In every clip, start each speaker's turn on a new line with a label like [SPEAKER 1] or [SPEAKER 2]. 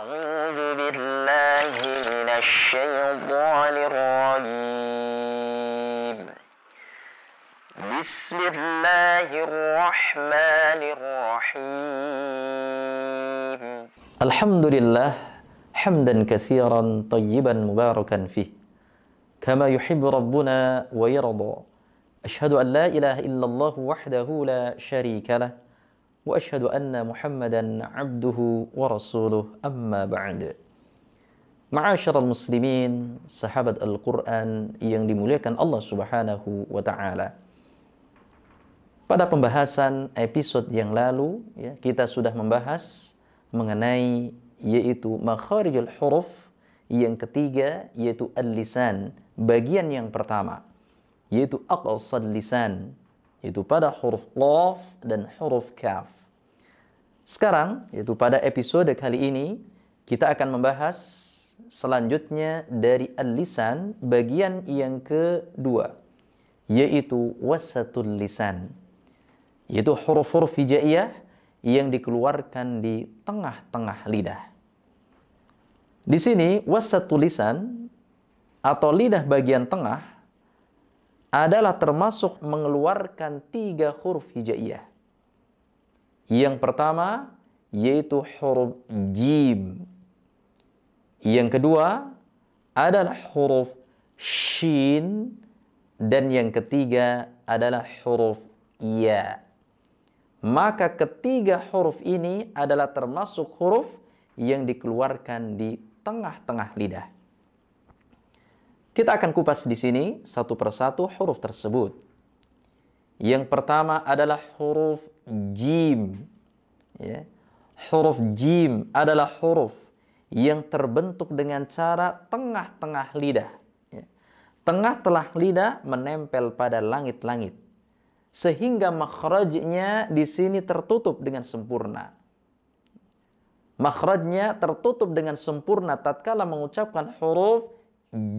[SPEAKER 1] أعوذ بالله من الشيطان الرجيم بسم الله الرحمن الرحيم الحمد لله حمدا كثيرا طيبا مباركا فيه كما يحب ربنا ويرضى أشهد أن لا إله إلا الله وحده لا شريك له واشهد ان محمدا عبده ورسوله اما بعد Ma'asyar al-muslimin, sahabat Al-Quran yang dimuliakan Allah subhanahu wa ta'ala. Pada pembahasan episode yang lalu, ya, kita sudah membahas mengenai yaitu makharijul huruf yang ketiga yaitu al-lisan, bagian yang pertama yaitu aqsal lisan, yaitu pada huruf qaf dan huruf kaf. Sekarang, yaitu pada episode kali ini, kita akan membahas selanjutnya dari al-lisan bagian yang kedua, yaitu wasatul lisan, yaitu huruf-huruf hijaiyah yang dikeluarkan di tengah-tengah lidah. Di sini wasatul lisan atau lidah bagian tengah adalah termasuk mengeluarkan tiga huruf hijaiyah. Yang pertama yaitu huruf jim. Yang kedua adalah huruf shin dan yang ketiga adalah huruf ya. Maka ketiga huruf ini adalah termasuk huruf yang dikeluarkan di tengah-tengah lidah. Kita akan kupas di sini satu persatu huruf tersebut. Yang pertama adalah huruf jim. Ya. Huruf jim adalah huruf yang terbentuk dengan cara tengah-tengah lidah. Ya. Tengah telah lidah menempel pada langit-langit. Sehingga makhrajnya di sini tertutup dengan sempurna. Makhrajnya tertutup dengan sempurna tatkala mengucapkan huruf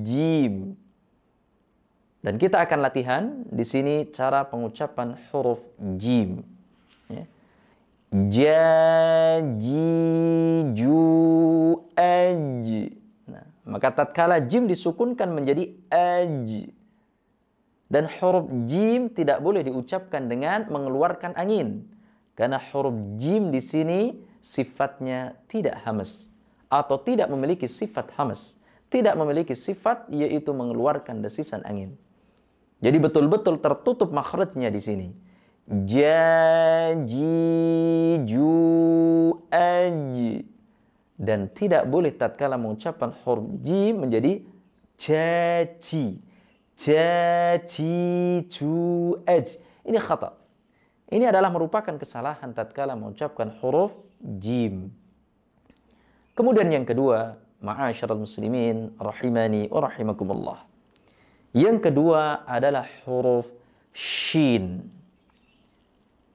[SPEAKER 1] jim. Dan kita akan latihan di sini cara pengucapan huruf jim. Ya. Ja, ji, ju, aj. Nah, maka tatkala jim disukunkan menjadi aj. Dan huruf jim tidak boleh diucapkan dengan mengeluarkan angin. Karena huruf jim di sini sifatnya tidak hamas atau tidak memiliki sifat hamas tidak memiliki sifat yaitu mengeluarkan desisan angin. Jadi betul-betul tertutup makhrajnya di sini. Jaji ju dan tidak boleh tatkala mengucapkan huruf ji menjadi jaji jaji ju aj. Ini khata. Ini adalah merupakan kesalahan tatkala mengucapkan huruf jim. Kemudian yang kedua, ma'asyiral muslimin rahimani wa rahimakumullah. Yang kedua adalah huruf shin.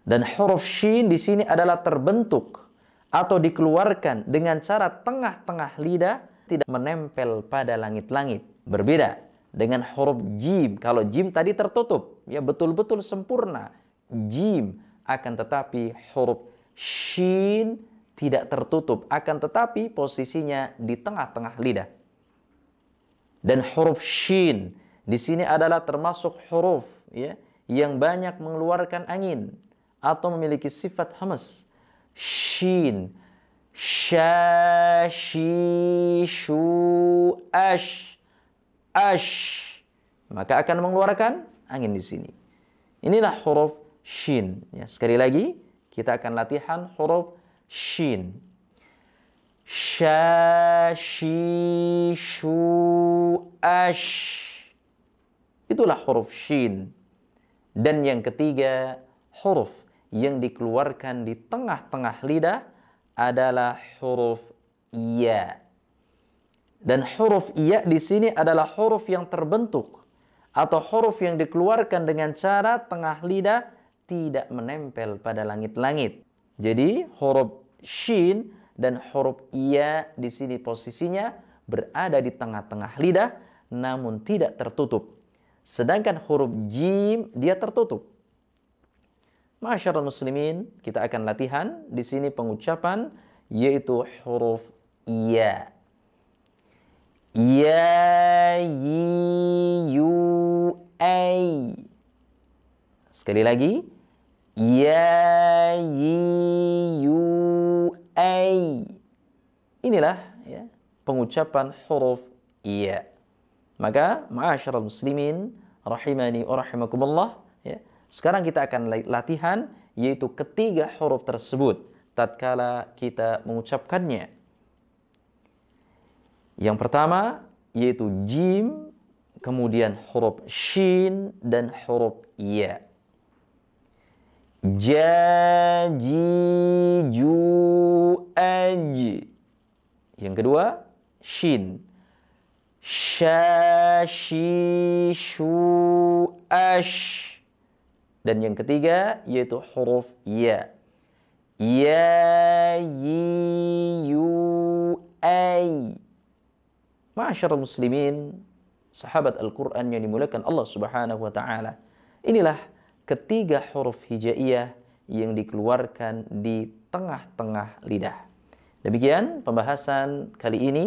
[SPEAKER 1] Dan huruf shin di sini adalah terbentuk atau dikeluarkan dengan cara tengah-tengah lidah tidak menempel pada langit-langit. Berbeda dengan huruf jim. Kalau jim tadi tertutup, ya betul-betul sempurna. Jim akan tetapi huruf shin tidak tertutup, akan tetapi posisinya di tengah-tengah lidah. Dan huruf shin di sini adalah termasuk huruf ya, yang banyak mengeluarkan angin atau memiliki sifat hamas. Shin, sha, shi, shu, ash, ash. Maka akan mengeluarkan angin di sini. Inilah huruf shin. Ya, sekali lagi, kita akan latihan huruf shin Sha, Shi, Shu, ash itulah huruf shin dan yang ketiga huruf yang dikeluarkan di tengah-tengah lidah adalah huruf Ya. dan huruf Ya di sini adalah huruf yang terbentuk atau huruf yang dikeluarkan dengan cara tengah lidah tidak menempel pada langit-langit jadi huruf shin dan huruf ya di sini posisinya berada di tengah-tengah lidah namun tidak tertutup. Sedangkan huruf jim dia tertutup. Masyarakat muslimin, kita akan latihan di sini pengucapan yaitu huruf ya. Ya, yi, yu, ai. Sekali lagi, ya yi yu ai inilah ya pengucapan huruf ya maka ma'asyiral muslimin rahimani wa rahimakumullah ya sekarang kita akan latihan yaitu ketiga huruf tersebut tatkala kita mengucapkannya yang pertama yaitu jim kemudian huruf shin dan huruf ya Jajijuaj. yang kedua shin Shashishuash. dan yang ketiga yaitu huruf ya ya yi yu Ay. Ma'asyar muslimin sahabat Al-Quran yang dimulakan Allah subhanahu wa ta'ala inilah ketiga huruf hijaiyah yang dikeluarkan di tengah-tengah lidah. Demikian pembahasan kali ini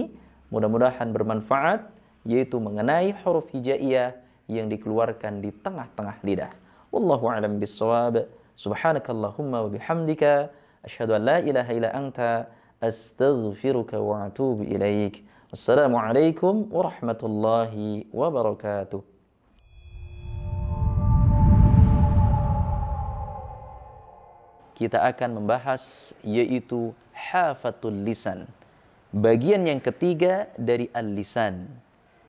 [SPEAKER 1] mudah-mudahan bermanfaat yaitu mengenai huruf hijaiyah yang dikeluarkan di tengah-tengah lidah. Wallahu a'lam bissawab. Subhanakallahumma wa bihamdika asyhadu an la ilaha illa anta astaghfiruka wa atubu ilaik. Wassalamualaikum warahmatullahi wabarakatuh. kita akan membahas yaitu hafatul lisan. Bagian yang ketiga dari al-lisan.